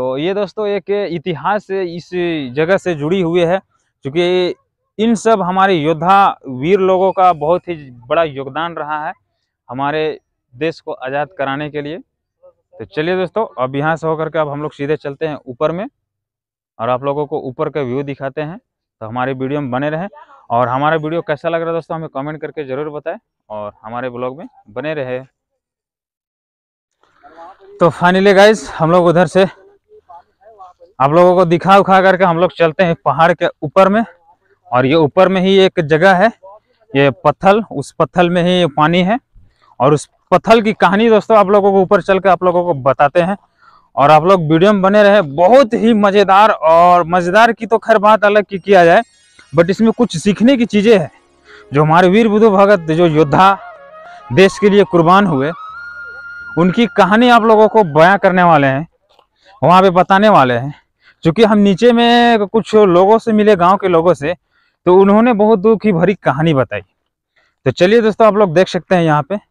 तो ये दोस्तों एक इतिहास इस जगह से जुड़ी हुई है क्योंकि इन सब हमारे योद्धा वीर लोगों का बहुत ही बड़ा योगदान रहा है हमारे देश को आज़ाद कराने के लिए तो चलिए दोस्तों अब यहाँ से होकर के अब हम लोग सीधे चलते हैं ऊपर में और आप लोगों को ऊपर का व्यू दिखाते हैं तो हमारे वीडियो में बने रहें और हमारा वीडियो कैसा लग रहा है दोस्तों हमें कमेंट करके ज़रूर बताएं और हमारे ब्लॉग में बने रहे तो फाइनली गाइज हम लोग उधर से आप लोगों को दिखा उखा करके हम लोग चलते हैं पहाड़ के ऊपर में और ये ऊपर में ही एक जगह है ये पत्थल उस पत्थल में ही पानी है और उस पत्थल की कहानी दोस्तों आप लोगों को ऊपर चल के आप लोगों को बताते हैं और आप लोग वीडियो में बने रहे बहुत ही मज़ेदार और मज़ेदार की तो खैर बात अलग की किया जाए बट इसमें कुछ सीखने की चीज़ें हैं जो हमारे वीर बुध भगत जो योद्धा देश के लिए कुर्बान हुए उनकी कहानी आप लोगों को बयां करने वाले हैं वहाँ पे बताने वाले हैं चूंकि हम नीचे में कुछ लोगों से मिले गाँव के लोगों से तो उन्होंने बहुत दुख की भरी कहानी बताई तो चलिए दोस्तों आप लोग देख सकते हैं यहाँ पे तो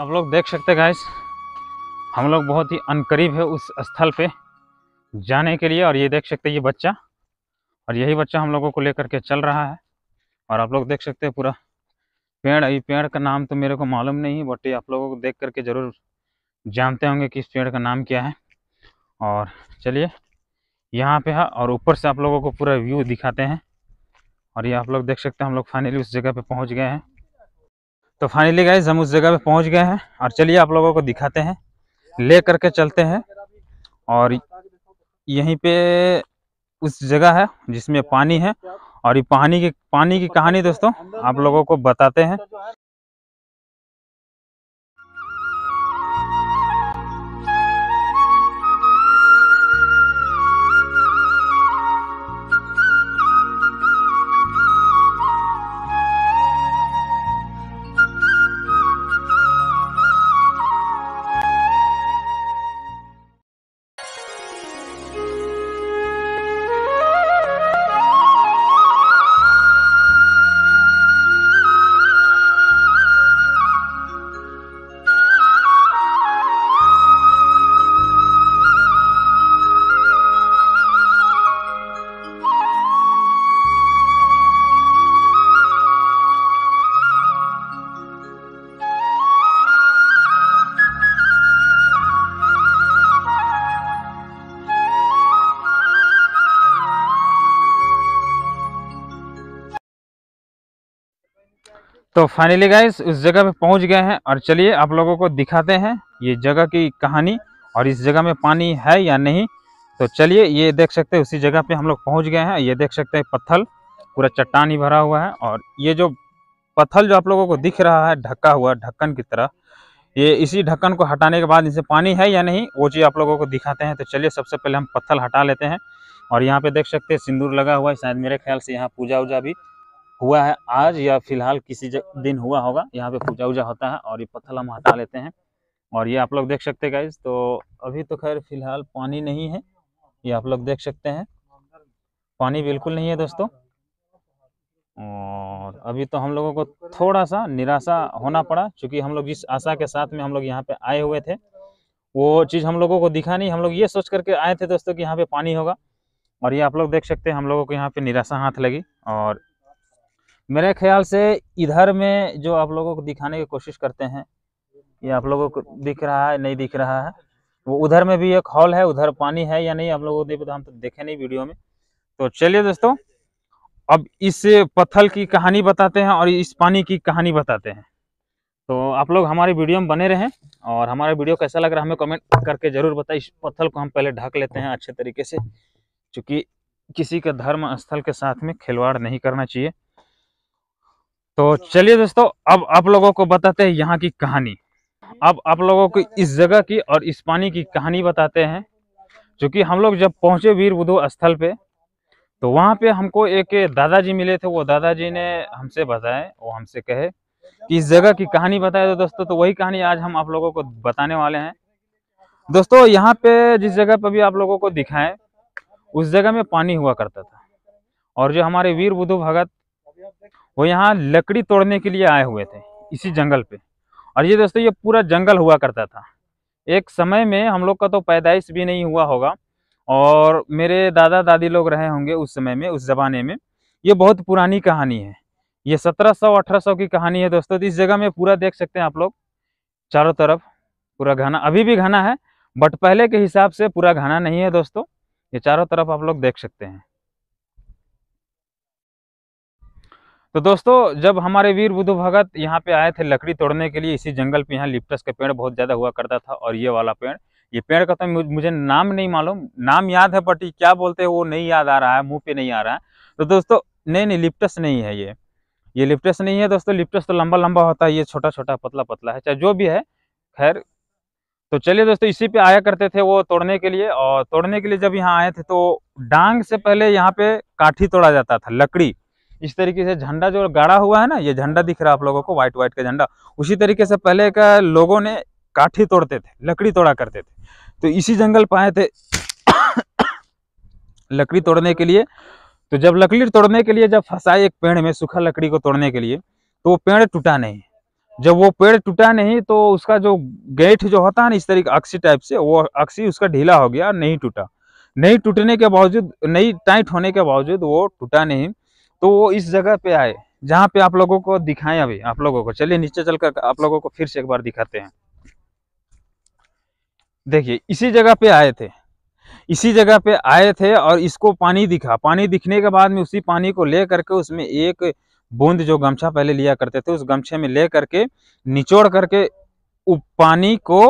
आप लोग देख सकते हैं गाइस हम लोग बहुत ही अनकरीब है उस स्थल पे जाने के लिए और ये देख सकते हैं ये बच्चा और यही बच्चा हम लोगों को लेकर के चल रहा है और आप लोग देख सकते हैं पूरा पेड़ ये पेड़ का नाम तो मेरे को मालूम नहीं है बट ये आप लोगों को देख करके ज़रूर जानते होंगे कि इस पेड़ का नाम क्या है और चलिए यहाँ पे है और ऊपर से आप लोगों को पूरा व्यू दिखाते हैं और ये आप लोग देख सकते हैं हम लोग फाइनली उस जगह पे पहुँच गए हैं तो फाइनली गए हम उस जगह पे पहुँच गए हैं और चलिए आप लोगों को दिखाते हैं ले करके चलते हैं और यहीं पे उस जगह है जिसमें पानी है और ये पानी की पानी की कहानी दोस्तों आप लोगों को बताते हैं तो फाइनली गाइस उस जगह पे पहुंच गए हैं और चलिए आप लोगों को दिखाते हैं ये जगह की कहानी और इस जगह में पानी है या नहीं तो चलिए ये देख सकते हैं उसी जगह पे हम लोग पहुंच गए हैं ये देख सकते हैं पत्थल पूरा चट्टान ही भरा हुआ है और ये जो पत्थल जो आप लोगों को दिख रहा है ढका हुआ ढक्कन की तरह ये इसी ढक्कन को हटाने के बाद इनसे पानी है या नहीं वो चीज़ आप लोगों को दिखाते हैं तो चलिए सबसे पहले हम पत्थल हटा लेते हैं और यहाँ पे देख सकते हैं सिंदूर लगा हुआ है शायद मेरे ख्याल से यहाँ पूजा उजा भी हुआ है आज या फिलहाल किसी दिन हुआ होगा यहाँ पे पूजा उजा होता है और ये पत्थर हम हटा लेते हैं और ये आप लोग देख सकते हैं गाइज तो अभी तो खैर फिलहाल पानी नहीं है ये आप लोग देख सकते हैं पानी बिल्कुल नहीं है दोस्तों और अभी तो हम लोगों को थोड़ा सा निराशा होना पड़ा क्योंकि हम लोग जिस आशा के साथ में हम लोग यहाँ पे आए हुए थे वो चीज़ हम लोगों को दिखा नहीं हम लोग ये सोच करके आए थे दोस्तों कि यहाँ पे पानी होगा और ये आप लोग देख सकते हैं हम लोगों को यहाँ पे निराशा हाथ लगी और मेरे ख्याल से इधर में जो आप लोगों को दिखाने की कोशिश करते हैं ये आप लोगों को दिख रहा है नहीं दिख रहा है वो उधर में भी एक हॉल है उधर पानी है या नहीं आप लोगों को नहीं तो पता हम तो देखे नहीं वीडियो में तो चलिए दोस्तों अब इस पत्थर की कहानी बताते हैं और इस पानी की कहानी बताते हैं तो आप लोग हमारे वीडियो में बने रहें और हमारा वीडियो कैसा लग रहा है हमें कमेंट करके ज़रूर बताए इस पत्थर को हम पहले ढक लेते हैं अच्छे तरीके से क्योंकि किसी के धर्म स्थल के साथ में खिलवाड़ नहीं करना चाहिए तो हाँ। चलिए दोस्तों अब आप लोगों को बताते हैं यहाँ की कहानी अब आप लोगों को इस जगह की और इस पानी की कहानी बताते हैं क्योंकि हम लोग जब पहुँचे वीर बुधो स्थल पे तो वहाँ पे हमको एक दादाजी मिले थे वो दादाजी ने हमसे बताए वो हमसे कहे कि इस जगह की कहानी बताए तो दोस्तों तो वही कहानी आज हम आप लोगों को बताने वाले हैं दोस्तों यहाँ पे जिस जगह पर भी आप लोगों को दिखाएं उस जगह में पानी हुआ करता था और जो हमारे वीर बुधु भगत वो यहाँ लकड़ी तोड़ने के लिए आए हुए थे इसी जंगल पे और ये दोस्तों ये पूरा जंगल हुआ करता था एक समय में हम लोग का तो पैदाइश भी नहीं हुआ होगा और मेरे दादा दादी लोग रहे होंगे उस समय में उस ज़माने में ये बहुत पुरानी कहानी है ये 1700 1800 की कहानी है दोस्तों तो इस जगह में पूरा देख सकते हैं आप लोग चारों तरफ पूरा घना अभी भी घना है बट पहले के हिसाब से पूरा घना नहीं है दोस्तों ये चारों तरफ आप लोग देख सकते हैं तो दोस्तों जब हमारे वीर बुद्ध भगत यहाँ पे आए थे लकड़ी तोड़ने के लिए इसी जंगल पे यहाँ लिप्टस का पेड़ बहुत ज़्यादा हुआ करता था और ये वाला पेड़ ये पेड़ का तो मुझे नाम नहीं मालूम नाम याद है बट क्या बोलते हैं वो नहीं याद आ रहा है मुँह पे नहीं आ रहा है तो दोस्तों नहीं नहीं लिप्टस नहीं है ये ये लिप्टस नहीं है दोस्तों लिप्टस तो लंबा लंबा होता है ये छोटा छोटा पतला पतला है चाहे जो भी है खैर तो चलिए दोस्तों इसी पे आया करते थे वो तोड़ने के लिए और तोड़ने के लिए जब यहाँ आए थे तो डांग से पहले यहाँ पे काठी तोड़ा जाता था लकड़ी इस तरीके से झंडा जो गाड़ा हुआ है ना ये झंडा दिख रहा है आप लोगों को व्हाइट व्हाइट का झंडा उसी तरीके से पहले का लोगों ने काठी तोड़ते थे लकड़ी तोड़ा करते थे तो इसी जंगल पाए थे लकड़ी तोड़ने के लिए तो जब लकड़ी तोड़ने के लिए जब फंसाए एक पेड़ में सूखा लकड़ी को तोड़ने के लिए तो वो पेड़ टूटा नहीं जब वो पेड़ टूटा नहीं तो उसका जो गेट जो होता है ना इस तरीके अक्सी टाइप से वो अक्सी उसका ढीला हो गया नहीं टूटा नहीं टूटने के बावजूद नहीं टाइट होने के बावजूद वो टूटा नहीं तो वो इस जगह पे आए जहाँ पे आप लोगों को दिखाएं अभी आप लोगों को चलिए नीचे चलकर आप लोगों को फिर से एक बार दिखाते हैं देखिए इसी जगह पे आए थे इसी जगह पे आए थे और इसको पानी दिखा पानी दिखने के बाद में उसी पानी को ले करके उसमें एक बूंद जो गमछा पहले लिया करते थे उस गमछे में ले करके निचोड़ करके पानी को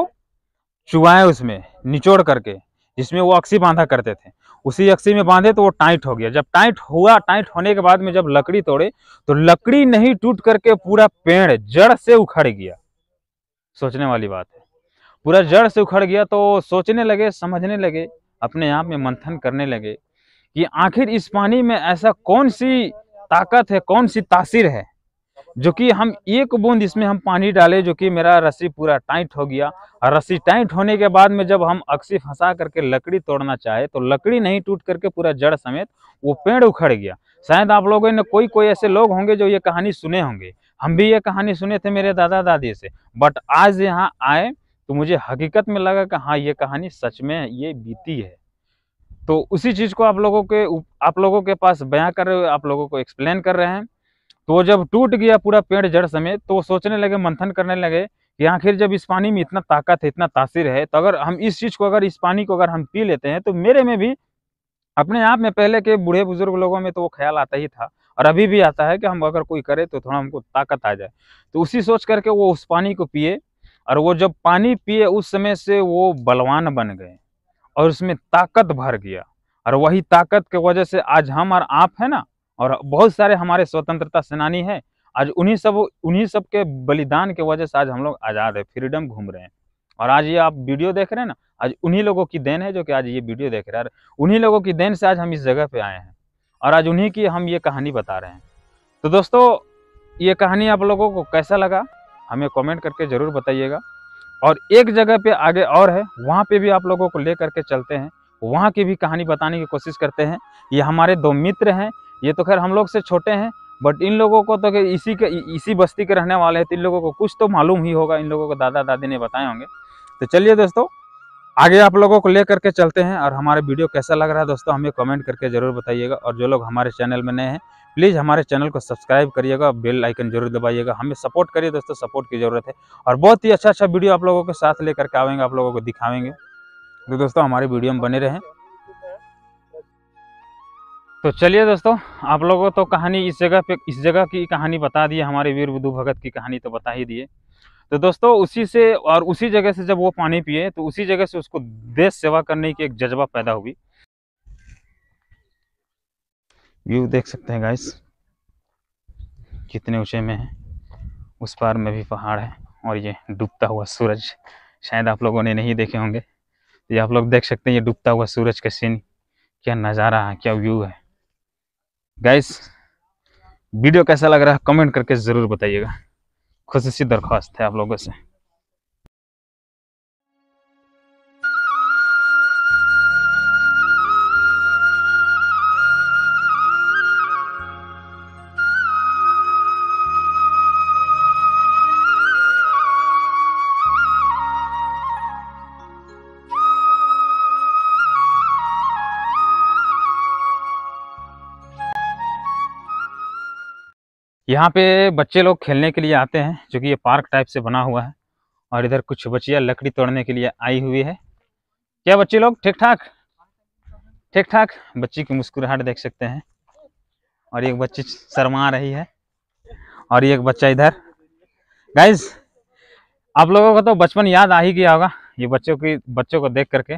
चुबाए उसमें निचोड़ करके जिसमें वो अक्सी बांधा करते थे उसी अक्सी में बांधे तो वो टाइट हो गया जब टाइट हुआ टाइट होने के बाद में जब लकड़ी तोड़े तो लकड़ी नहीं टूट करके पूरा पेड़ जड़ से उखड़ गया सोचने वाली बात है पूरा जड़ से उखड़ गया तो सोचने लगे समझने लगे अपने आप में मंथन करने लगे कि आखिर इस पानी में ऐसा कौन सी ताकत है कौन सी तासीर है जो कि हम एक बूंद इसमें हम पानी डाले जो कि मेरा रस्सी पूरा टाइट हो गया और रस्सी टाइट होने के बाद में जब हम अक्सी फंसा करके लकड़ी तोड़ना चाहे तो लकड़ी नहीं टूट करके पूरा जड़ समेत वो पेड़ उखड़ गया शायद आप लोगों ने कोई कोई ऐसे लोग होंगे जो ये कहानी सुने होंगे हम भी ये कहानी सुने थे मेरे दादा दादी से बट आज यहाँ आए तो मुझे हकीकत में लगा कि हाँ ये कहानी सच में ये बीती है तो उसी चीज़ को आप लोगों के आप लोगों के पास बयां कर रहे हो आप लोगों को एक्सप्लेन कर रहे हैं तो वो जब टूट गया पूरा पेड़ जड़ समेत तो वो सोचने लगे मंथन करने लगे कि आखिर जब इस पानी में इतना ताकत है इतना तासीर है तो अगर हम इस चीज़ को अगर इस पानी को अगर हम पी लेते हैं तो मेरे में भी अपने आप में पहले के बूढ़े बुजुर्ग लोगों में तो वो ख्याल आता ही था और अभी भी आता है कि हम अगर कोई करे तो थोड़ा हमको ताकत आ जाए तो उसी सोच करके वो उस पानी को पिए और वो जब पानी पिए उस समय से वो बलवान बन गए और उसमें ताकत भर गया और वही ताकत के वजह से आज हम और आप है ना और बहुत सारे हमारे स्वतंत्रता सेनानी हैं आज उन्हीं सब उन्हीं सब के बलिदान के वजह से आज हम लोग आज़ाद है फ्रीडम घूम रहे हैं और आज ये आप वीडियो देख रहे हैं ना आज उन्हीं लोगों की देन है जो कि आज ये वीडियो देख रहे हैं उन्हीं लोगों की देन से आज हम इस जगह पर आए हैं और आज उन्हीं की हम ये कहानी बता रहे हैं तो दोस्तों ये कहानी आप लोगों को कैसा लगा हमें कॉमेंट करके ज़रूर बताइएगा और एक जगह पे आगे और है वहाँ पे भी आप लोगों को ले करके चलते हैं वहाँ की भी कहानी बताने की कोशिश करते हैं ये हमारे दो मित्र हैं ये तो खैर हम लोग से छोटे हैं बट इन लोगों को तो इसी के इसी बस्ती के रहने वाले हैं तो इन लोगों को कुछ तो मालूम ही होगा इन लोगों को दादा दादी ने बताए होंगे तो चलिए दोस्तों आगे आप लोगों को ले करके चलते हैं और हमारे वीडियो कैसा लग रहा है दोस्तों हमें कमेंट करके ज़रूर बताइएगा और जो लोग हमारे चैनल में नए हैं प्लीज़ हमारे चैनल को सब्सक्राइब करिएगा बेल आइकन जरूर दबाइएगा हमें सपोर्ट करिए दोस्तों सपोर्ट की ज़रूरत है और बहुत ही अच्छा अच्छा वीडियो आप लोगों के साथ लेकर के आवेंगे आप लोगों को दिखाएंगे तो दोस्तों हमारे वीडियो में बने रहें तो चलिए दोस्तों आप लोगों को तो कहानी इस जगह पे इस जगह की कहानी बता दी हमारे वीर बुधु भगत की कहानी तो बता ही दिए तो दोस्तों उसी से और उसी जगह से जब वो पानी पिए तो उसी जगह से उसको देश सेवा करने की एक जज्बा पैदा हुई व्यू देख सकते हैं गाइस कितने ऊंचे में है उस पार में भी पहाड़ है और ये डूबता हुआ सूरज शायद आप लोगों ने नहीं देखे होंगे ये आप लोग देख सकते हैं ये डूबता हुआ सूरज का सीन क्या नज़ारा है क्या व्यू है गाइस वीडियो कैसा लग रहा है कमेंट करके ज़रूर बताइएगा खुशी सी दरख्वास्त है आप लोगों से यहाँ पे बच्चे लोग खेलने के लिए आते हैं जो कि ये पार्क टाइप से बना हुआ है और इधर कुछ बच्चियाँ लकड़ी तोड़ने के लिए आई हुई है क्या बच्चे लोग ठीक ठाक ठीक ठाक बच्ची की मुस्कुराहट देख सकते हैं और एक बच्ची शर्मा रही है और एक बच्चा इधर गाइज आप लोगों को तो बचपन याद आ ही गया होगा ये बच्चों की बच्चों को देख करके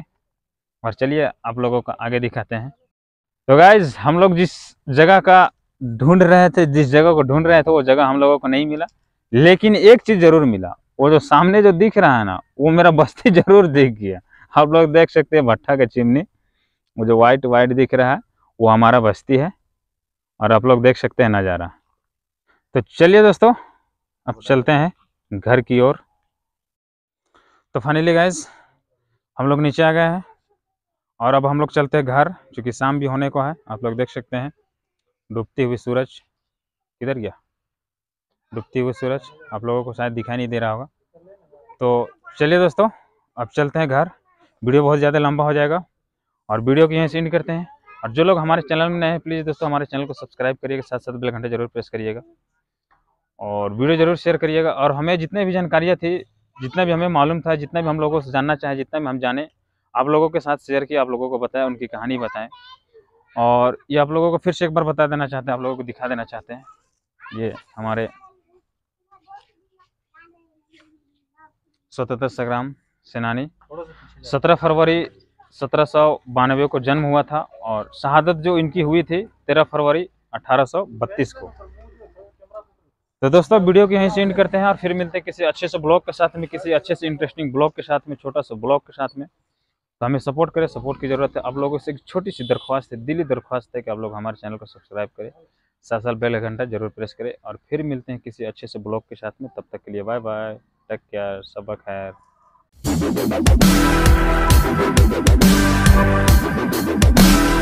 और चलिए आप लोगों को आगे दिखाते हैं तो गाइज हम लोग जिस जगह का ढूंढ रहे थे जिस जगह को ढूंढ रहे थे वो जगह हम लोगों को नहीं मिला लेकिन एक चीज जरूर मिला वो जो सामने जो दिख रहा है ना वो मेरा बस्ती जरूर दिख गया आप लोग देख सकते हैं भट्टा के चिमनी वो जो वाइट वाइट दिख रहा है वो हमारा बस्ती है और आप लोग देख सकते हैं नज़ारा तो चलिए दोस्तों अब चलते हैं घर की ओर तो फाइनली गैस हम लोग नीचे आ गए हैं और अब हम लोग चलते हैं घर चूँकि शाम भी होने को है आप लोग देख सकते हैं डूबते हुए सूरज किधर गया डूबते हुए सूरज आप लोगों को शायद दिखाई नहीं दे रहा होगा तो चलिए दोस्तों अब चलते हैं घर वीडियो बहुत ज़्यादा लंबा हो जाएगा और वीडियो को यहीं से एंड करते हैं और जो लोग हमारे चैनल में नए हैं प्लीज़ दोस्तों हमारे चैनल को सब्सक्राइब करिएगा साथ साथ बेल घंटे जरूर प्रेस करिएगा और वीडियो जरूर शेयर करिएगा और हमें जितने भी जानकारियाँ थी जितना भी हमें मालूम था जितना भी हम लोगों से जानना चाहें जितना भी हम जाने आप लोगों के साथ शेयर किया आप लोगों को बताएं उनकी कहानी बताएं और ये आप लोगों को फिर से एक बार बता देना चाहते हैं आप लोगों को दिखा देना चाहते हैं ये हमारे स्वतंत्र संग्राम सेनानी सत्रह फरवरी सत्रह सौ बानवे को जन्म हुआ था और शहादत जो इनकी हुई थी तेरह फरवरी अठारह सौ बत्तीस को तो दोस्तों वीडियो को यहीं से एंड करते हैं और फिर मिलते हैं किसी अच्छे से ब्लॉग के साथ में किसी अच्छे से इंटरेस्टिंग ब्लॉग के साथ में छोटा सा ब्लॉग के साथ में तो हमें सपोर्ट करें सपोर्ट की ज़रूरत है आप लोगों से एक छोटी सी दरख्वास्त है दिली दरख्वास्त है कि आप लोग हमारे चैनल को सब्सक्राइब करें साथ साथ बेल घंटा जरूर प्रेस करें और फिर मिलते हैं किसी अच्छे से ब्लॉग के साथ में तब तक के लिए बाय बाय टेक केयर सबक खैर